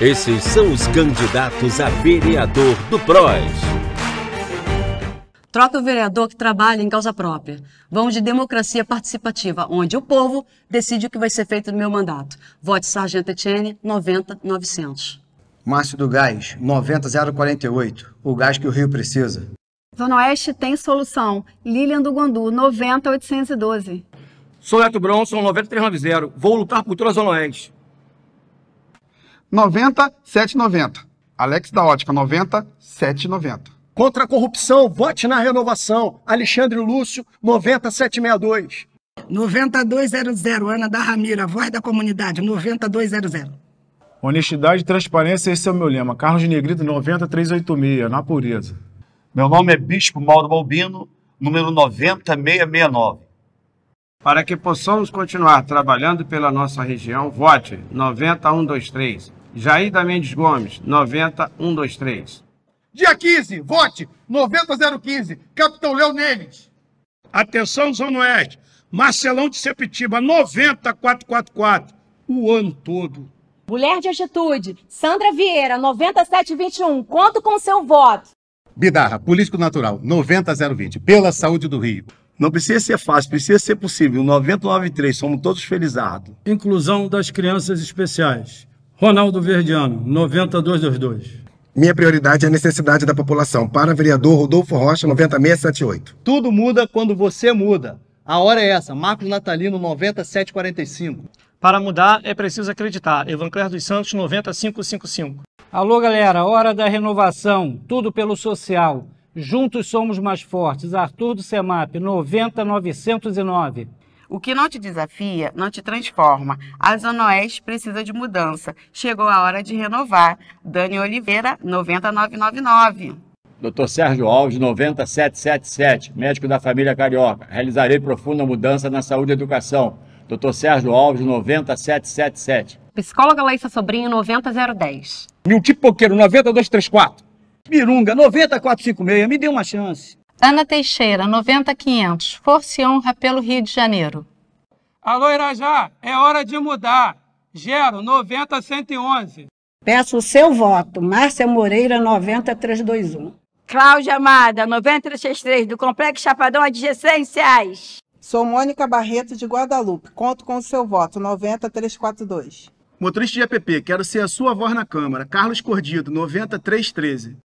Esses são os candidatos a vereador do PROS. Troca o vereador que trabalha em causa própria. Vamos de democracia participativa, onde o povo decide o que vai ser feito no meu mandato. Vote Sargento Etienne 90900. Márcio do Gás, 90048. O gás que o Rio precisa. Zona Oeste tem solução. Lilian do Gondu, 90812. Sou Neto Bronson, 9390. Vou lutar por toda a Zona Oeste. 90 Alex da Ótica 90 Contra a corrupção, vote na renovação. Alexandre Lúcio 90 9200 Ana da Ramira, voz da comunidade 9200. Honestidade e transparência, esse é o meu lema. Carlos Negrito 90386, na pureza. Meu nome é Bispo Mauro Balbino, número 90669. Para que possamos continuar trabalhando pela nossa região, vote 90123. Jair da Mendes Gomes, 90123. Dia 15, vote 90015, Capitão Léo Nemes. Atenção, Zona Oeste. Marcelão de Sepitiba, 90444, o ano todo. Mulher de Atitude, Sandra Vieira, 9721, conto com seu voto. Bidarra, Político Natural, 90020, pela saúde do Rio. Não precisa ser fácil, precisa ser possível. 993, somos todos felizardo. Inclusão das crianças especiais. Ronaldo Verdiano, 9222. Minha prioridade é a necessidade da população. Para vereador Rodolfo Rocha, 90678. Tudo muda quando você muda. A hora é essa, Marcos Natalino, 9745. Para mudar é preciso acreditar. Evancler dos Santos, 9555. Alô, galera, hora da renovação. Tudo pelo social. Juntos somos mais fortes. Arthur do SEMAP, 90909. O que não te desafia, não te transforma. A Zona Oeste precisa de mudança. Chegou a hora de renovar. Dani Oliveira, 9999. Dr. Sérgio Alves, 90777, médico da família carioca. Realizarei profunda mudança na saúde e educação. Dr. Sérgio Alves, 90777. Psicóloga Laísa Sobrinho, 90010. Miltipoqueiro, 90234. Mirunga, 90456. Me dê uma chance. Ana Teixeira, 90500, Força e Honra pelo Rio de Janeiro. Alô, Irajá, é hora de mudar. Gero 90111. Peço o seu voto. Márcia Moreira, 90321. Cláudia Amada, 90363, do Complexo Chapadão é Adjacências. Sou Mônica Barreto, de Guadalupe. Conto com o seu voto, 90342. Motorista de app, quero ser a sua voz na Câmara. Carlos Cordido, 90313.